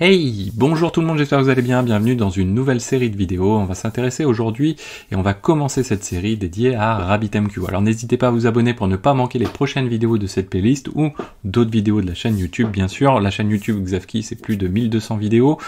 Hey, bonjour tout le monde, j'espère que vous allez bien, bienvenue dans une nouvelle série de vidéos. On va s'intéresser aujourd'hui et on va commencer cette série dédiée à RabbitMQ. Alors n'hésitez pas à vous abonner pour ne pas manquer les prochaines vidéos de cette playlist ou d'autres vidéos de la chaîne YouTube bien sûr. La chaîne YouTube Xavki c'est plus de 1200 vidéos.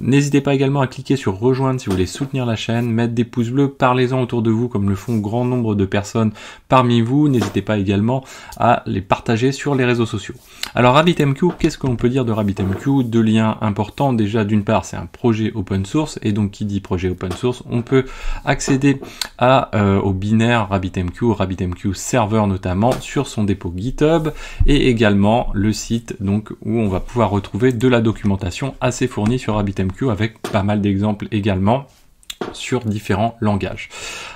N'hésitez pas également à cliquer sur rejoindre si vous voulez soutenir la chaîne, mettre des pouces bleus, parlez-en autour de vous comme le font grand nombre de personnes parmi vous. N'hésitez pas également à les partager sur les réseaux sociaux. Alors RabbitMQ, qu'est-ce qu'on peut dire de RabbitMQ Deux liens importants. Déjà, d'une part, c'est un projet open source et donc qui dit projet open source, on peut accéder à, euh, au binaire RabbitMQ, RabbitMQ serveur notamment sur son dépôt GitHub et également le site donc où on va pouvoir retrouver de la documentation assez fournie sur RabbitMQ avec pas mal d'exemples également sur différents langages.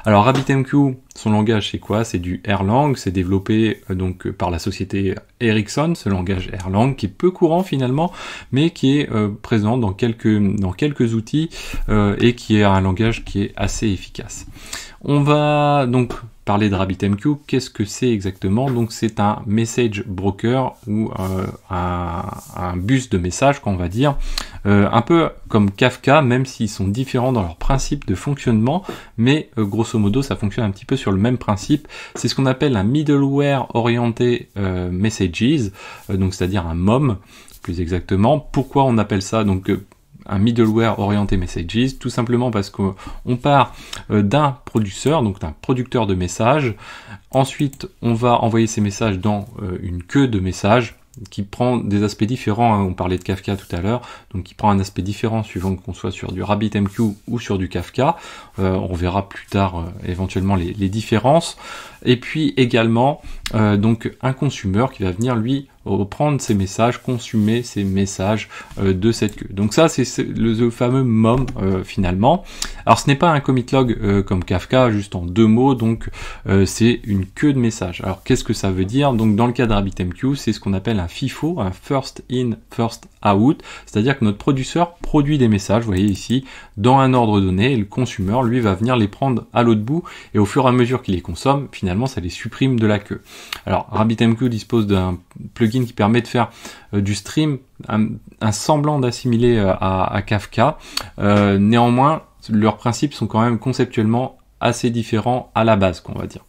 Alors RabbitMQ son langage, c'est quoi C'est du Erlang, c'est développé euh, donc euh, par la société Ericsson, ce langage Erlang qui est peu courant finalement, mais qui est euh, présent dans quelques, dans quelques outils et qui est un langage qui est assez efficace. On va donc parler de RabbitMQ. Qu'est-ce que c'est exactement Donc c'est un message broker ou un, bus de messages qu'on va dire, un peu comme Kafka, même s'ils sont différents dans leur principe de fonctionnement, mais grosso modo ça fonctionne un petit peu le même principe. C'est ce qu'on appelle un middleware orienté euh, messages, euh, donc c'est-à-dire un MOM plus exactement. Pourquoi on appelle ça donc euh, un middleware orienté messages, tout simplement parce qu'on part d'un producteur, donc d'un producteur de messages. Ensuite, on va envoyer ces messages dans une queue de messages qui prend des aspects différents. Hein. On parlait de Kafka tout à l'heure, donc qui prend un aspect différent suivant qu'on soit sur du RabbitMQ ou sur du Kafka. Euh, on verra plus tard euh, éventuellement les, différences. Et puis également euh, donc un consumer qui va venir lui prendre ces messages, consommer ces messages euh, de cette queue. Donc ça, c'est le, fameux MOM euh, finalement. Alors ce n'est pas un commit log euh, comme Kafka, juste en deux mots, donc c'est une queue de messages. Alors qu'est-ce que ça veut dire Donc dans le cas de RabbitMQ, c'est ce qu'on appelle un FIFO, un First In, First Out, c'est-à-dire que notre producteur produit des messages, vous voyez ici, dans un ordre donné, et le consumer, lui, va venir les prendre à l'autre bout, et au fur et à mesure qu'il les consomme, finalement, ça les supprime de la queue. Alors RabbitMQ dispose d'un plugin qui permet de faire euh, du stream, un, semblant d'assimiler euh, à, à, Kafka. Euh, néanmoins, leurs principes sont quand même conceptuellement assez différents à la base, qu'on va dire.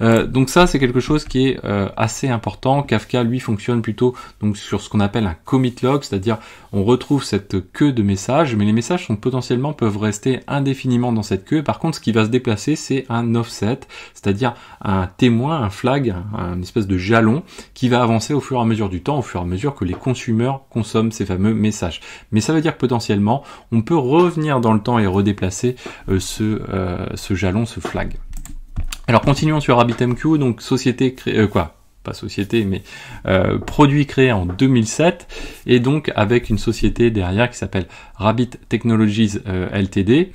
Euh, donc ça, c'est quelque chose qui est euh, assez important. Kafka, lui, fonctionne plutôt donc sur ce qu'on appelle un commit log, c'est-à-dire on retrouve cette queue de messages, mais les messages sont potentiellement peuvent rester indéfiniment dans cette queue. Par contre, ce qui va se déplacer, c'est un offset, c'est-à-dire un témoin, un flag, un, espèce de jalon qui va avancer au fur et à mesure du temps, au fur et à mesure que les consommateurs consomment ces fameux messages. Mais ça veut dire que potentiellement, on peut revenir dans le temps et redéplacer euh, ce, ce jalon, ce flag. Alors continuons sur RabbitMQ, donc société créée, euh, quoi pas société, mais euh, produit créé en 2007, et donc avec une société derrière qui s'appelle Rabbit Technologies euh, Ltd.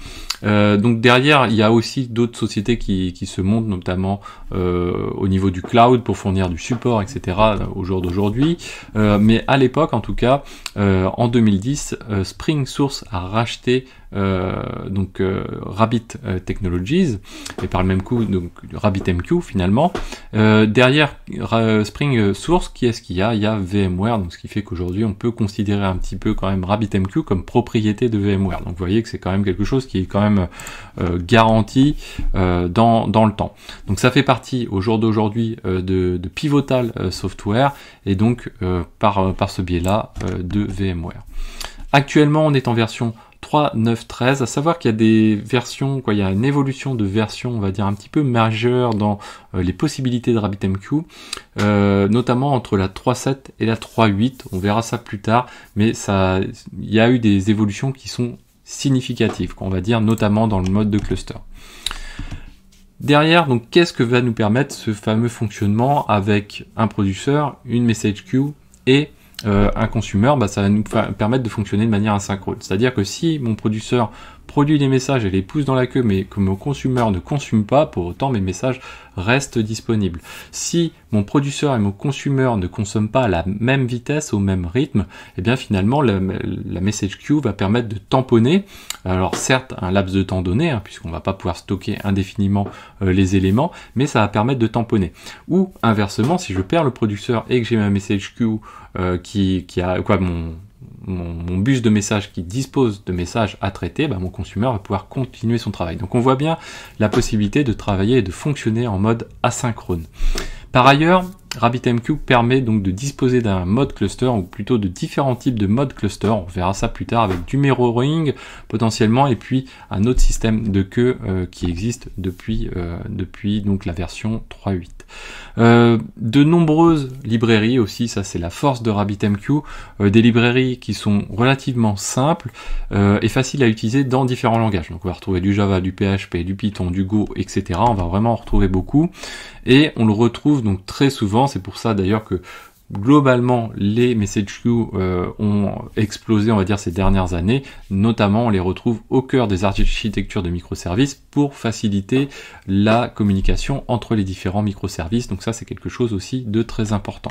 donc derrière, il y a aussi d'autres sociétés qui, qui, se montrent notamment au niveau du cloud pour fournir du support, etc. au jour d'aujourd'hui. mais à l'époque, en tout cas, en 2010, Spring Source a racheté euh, donc euh, Rabbit euh, Technologies, et par le même coup, donc RabbitMQ finalement. Euh, derrière Spring Source, qui est-ce qu'il y a Il y a VMware, donc ce qui fait qu'aujourd'hui on peut considérer un petit peu quand même RabbitMQ comme propriété de VMware. Donc vous voyez que c'est quand même quelque chose qui est quand même garanti dans, dans le temps. Donc ça fait partie au jour d'aujourd'hui de, de, Pivotal Software, et donc par, par ce biais-là de VMware. Actuellement, on est en version 3.9.13, 13, à savoir qu'il y a des versions, quoi, il y a une évolution de version on va dire, un petit peu majeure dans euh, les possibilités de RabbitMQ, euh, notamment entre la 3.7 et la 3.8, on verra ça plus tard, mais ça, il y a eu des évolutions qui sont significatives, qu'on va dire, notamment dans le mode de cluster. Derrière, donc, qu'est-ce que va nous permettre ce fameux fonctionnement avec un produceur une message queue et euh, un consumer, bah, ça va nous permettre de fonctionner de manière asynchrone. C'est-à-dire que si mon producteur produit des messages et les pousse dans la queue, mais que mon consommateur ne consomme pas, pour autant mes messages restent disponibles. Si mon producteur et mon consommateur ne consomment pas à la même vitesse, au même rythme, eh bien finalement la, message queue va permettre de tamponner, alors certes un laps de temps donné, puisqu'on hein, puisqu'on va pas pouvoir stocker indéfiniment euh, les éléments, mais ça va permettre de tamponner. Ou inversement, si je perds le producteur et que j'ai ma message queue euh, qui, qui a quoi mon mon, bus de messages qui dispose de messages à traiter, bah, mon consumer va pouvoir continuer son travail. Donc on voit bien la possibilité de travailler et de fonctionner en mode asynchrone. Par ailleurs, RabbitMQ permet donc de disposer d'un mode cluster ou plutôt de différents types de mode cluster. On verra ça plus tard avec du mirroring potentiellement et puis un autre système de queue euh, qui existe depuis, euh, depuis donc la version 3.8. Euh, de nombreuses librairies aussi, ça c'est la force de RabbitMQ, des librairies qui sont relativement simples et faciles à utiliser dans différents langages. Donc on va retrouver du Java, du PHP, du Python, du Go, etc. On va vraiment en retrouver beaucoup et on le retrouve donc très souvent c'est pour ça d'ailleurs que globalement les message queues euh, ont explosé on va dire ces dernières années notamment on les retrouve au cœur des architectures de microservices pour faciliter la communication entre les différents microservices donc ça c'est quelque chose aussi de très important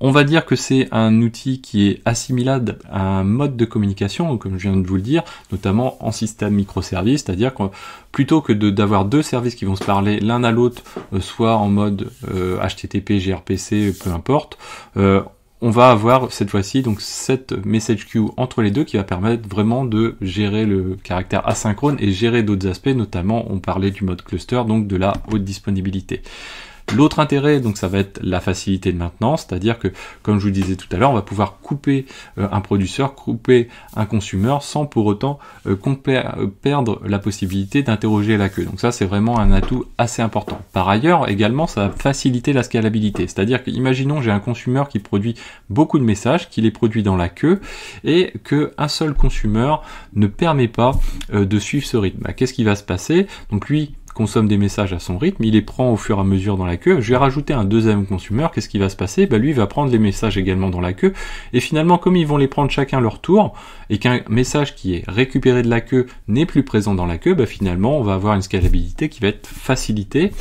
on va dire que c'est un outil qui est assimilable à un mode de communication, comme je viens de vous le dire, notamment en système microservice, c'est-à-dire que plutôt que d'avoir deux services qui vont se parler l'un à l'autre, euh, soit en mode HTTP, euh, gRPC, peu importe, euh, on va avoir cette fois-ci donc cette message queue entre les deux qui va permettre vraiment de gérer le caractère asynchrone et gérer d'autres aspects, notamment on parlait du mode cluster, donc de la haute disponibilité. L'autre intérêt, donc, ça va être la facilité de maintenance, c'est-à-dire que, comme je vous disais tout à l'heure, on va pouvoir couper euh, un producteur, couper un consumer, sans pour autant euh, euh, perdre la possibilité d'interroger la queue. Donc ça, c'est vraiment un atout assez important. Par ailleurs, également, ça va faciliter la scalabilité, c'est-à-dire que, imaginons, j'ai un consumer qui produit beaucoup de messages, qui les produit dans la queue, et que un seul consumer ne permet pas de suivre ce rythme. Bah, qu'est-ce qui va se passer Donc lui, consomme des messages à son rythme, il les prend au fur et à mesure dans la queue. Je vais rajouter un deuxième consumer, qu'est-ce qui va se passer bah, Lui il va prendre les messages également dans la queue, et finalement comme ils vont les prendre chacun leur tour, et qu'un message qui est récupéré de la queue n'est plus présent dans la queue, bah, finalement on va avoir une scalabilité qui va être facilitée,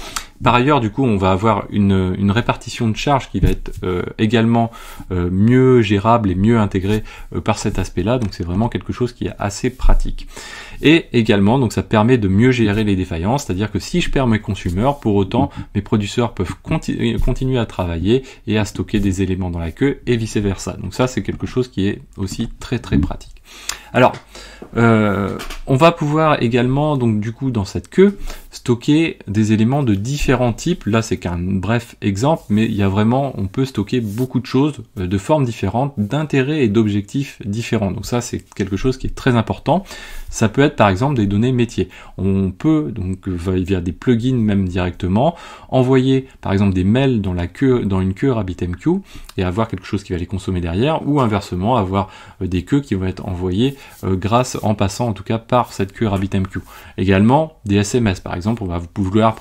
par ailleurs, du coup, on va avoir une, répartition de charges qui va être euh, également euh, mieux gérable et mieux intégrée euh, par cet aspect-là. Donc c'est vraiment quelque chose qui est assez pratique. Et également, donc ça permet de mieux gérer les défaillances, c'est-à-dire que si je perds mes consommateurs, pour autant mm-hmm. mes producteurs peuvent continuer à travailler et à stocker des éléments dans la queue et vice versa. Donc ça, c'est quelque chose qui est aussi très très pratique. Alors, euh, on va pouvoir également, donc du coup, dans cette queue, stocker des éléments de différents types. Là, c'est qu'un bref exemple, mais il y a vraiment, on peut stocker beaucoup de choses euh, de formes différentes, d'intérêts et d'objectifs différents. Donc ça, c'est quelque chose qui est très important. Ça peut être par exemple des données métiers. On peut donc euh, via des plugins même directement envoyer par exemple des mails dans, la queue, dans une queue RabbitMQ et avoir quelque chose qui va les consommer derrière ou inversement avoir euh, des queues qui vont être envoyées euh, grâce en passant en tout cas par cette queue RabbitMQ. Également des SMS par exemple, on va vouloir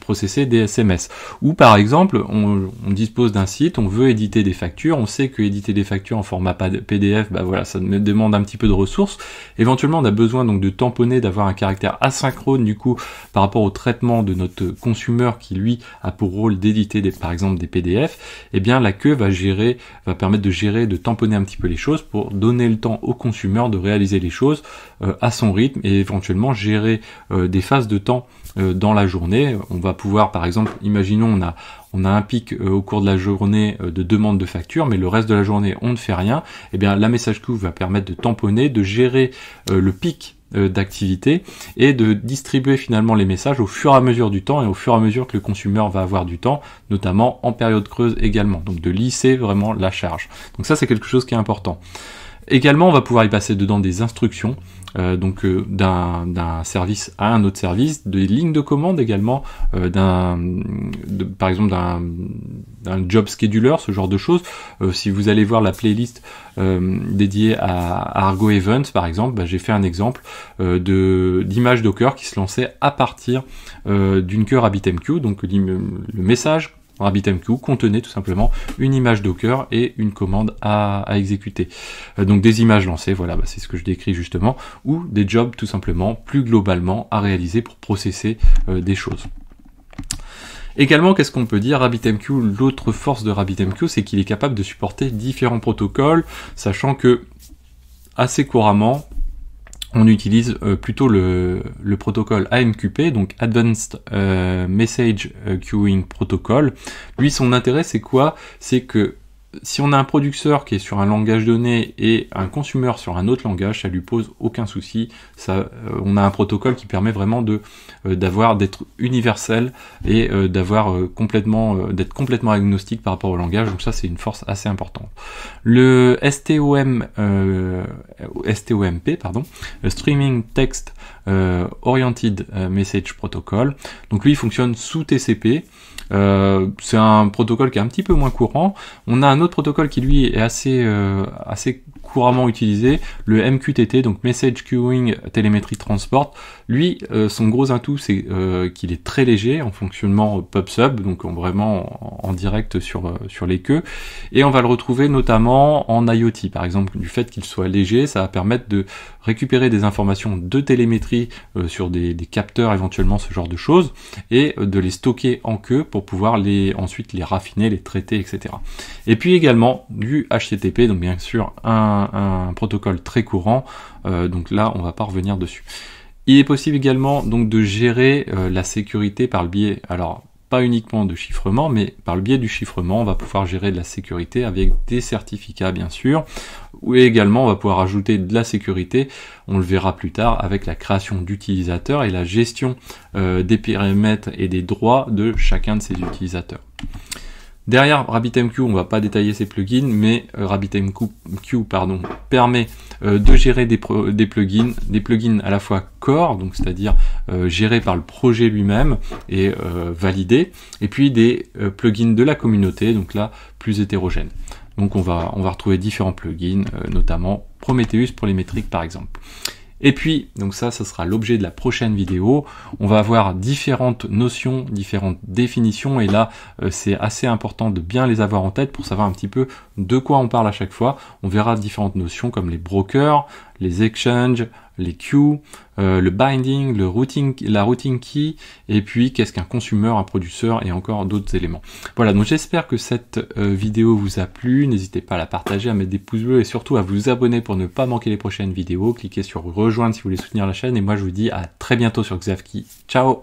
processer des SMS ou par exemple on, dispose d'un site, on veut éditer des factures, on sait que éditer des factures en format PDF, bah voilà, ça demande un petit peu de ressources. Éventuellement on a besoin donc de tamponner, d'avoir un caractère asynchrone du coup par rapport au traitement de notre consumer qui lui a pour rôle d'éditer par exemple des PDF, et eh bien la queue va gérer, va permettre de gérer, de tamponner un petit peu les choses pour donner le temps au consumer de réaliser les choses euh, à son rythme et éventuellement gérer euh, des phases de temps euh, dans la journée. On va pouvoir par exemple, imaginons on a on a un pic au cours de la journée de demande de facture, mais le reste de la journée on ne fait rien, et eh bien la message queue va permettre de tamponner, de gérer le pic euh, d'activité et de distribuer finalement les messages au fur et à mesure du temps et au fur et à mesure que le consommateur va avoir du temps, notamment en période creuse également. Donc de lisser vraiment la charge. Donc ça c'est quelque chose qui est important. Également, on va pouvoir y passer dedans des instructions, euh, donc euh, d'un service à un autre service, des lignes de commande également, euh, d'un par exemple d'un job scheduler, ce genre de choses. Euh, si vous allez voir la playlist dédiée à, Argo Events par exemple, bah, j'ai fait un exemple de d'image Docker qui se lançait à partir d'une cœur à BitMQ, donc le message RabbitMQ contenait tout simplement une image Docker et une commande à, exécuter. Euh, donc des images lancées, voilà, bah, c'est ce que je décris justement, ou des jobs tout simplement plus globalement à réaliser pour processer euh, des choses. Également, qu'est-ce qu'on peut dire RabbitMQ, l'autre force de RabbitMQ, c'est qu'il est capable de supporter différents protocoles, sachant que assez couramment, on utilise euh, plutôt le, le, protocole AMQP, donc Advanced euh, Message euh, Queuing Protocol. Lui, son intérêt, c'est quoi C'est que si on a un producteur qui est sur un langage donné et un consumer sur un autre langage, ça lui pose aucun souci. Euh, on a un protocole qui permet vraiment euh, d'avoir d'être universel et euh, d'avoir complètement d'être complètement agnostique par rapport au langage. Donc ça, c'est une force assez importante. Le STOM, STOMP, pardon, Streaming Text Oriented Message Protocol. Donc lui, il fonctionne sous TCP. Euh, c'est un protocole qui est un petit peu moins courant. On a un autre protocole qui lui est assez, euh, assez couramment utilisé, le MQTT, donc Message Queuing Telemetry Transport. Lui, euh, son gros atout, c'est euh, qu'il est très léger en fonctionnement pub-sub, donc en, vraiment en, direct sur, euh, sur les queues. Et on va le retrouver notamment en IoT. Par exemple, du fait qu'il soit léger, ça va permettre de récupérer des informations de télémétrie sur des, capteurs, éventuellement ce genre de choses, et de les stocker en queue pour pouvoir les, ensuite les raffiner, les traiter, etc. Et puis également du HTTP, donc bien sûr un, protocole très courant. donc là, on va pas revenir dessus. Il est possible également donc de gérer euh, la sécurité par le biais, alors pas uniquement de chiffrement, mais par le biais du chiffrement, on va pouvoir gérer de la sécurité avec des certificats bien sûr, ou également on va pouvoir ajouter de la sécurité, on le verra plus tard, avec la création d'utilisateurs et la gestion euh, des périmètres et des droits de chacun de ces utilisateurs. Derrière RabbitMQ, on va pas détailler ces plugins, mais euh, RabbitMQ pardon, permet euh, de gérer des, plugins, des plugins à la fois core, donc c'est-à-dire euh, gérés par le projet lui-même et validés, et puis des plugins de la communauté, donc là plus hétérogènes. Donc on va, on va retrouver différents plugins, notamment Prometheus pour les métriques par exemple. Et puis, donc ça, ça sera l'objet de la prochaine vidéo, on va avoir différentes notions, différentes définitions, et là, euh, c'est assez important de bien les avoir en tête pour savoir un petit peu de quoi on parle à chaque fois. On verra différentes notions comme les brokers, les exchanges, les queues, euh, le binding, le routing, la routing key, et puis qu'est-ce qu'un consumer, un producteur et encore d'autres éléments. Voilà, donc j'espère que cette euh, vidéo vous a plu. N'hésitez pas à la partager, à mettre des pouces bleus et surtout à vous abonner pour ne pas manquer les prochaines vidéos. Cliquez sur rejoindre si vous voulez soutenir la chaîne et moi je vous dis à très bientôt sur Xavki. Ciao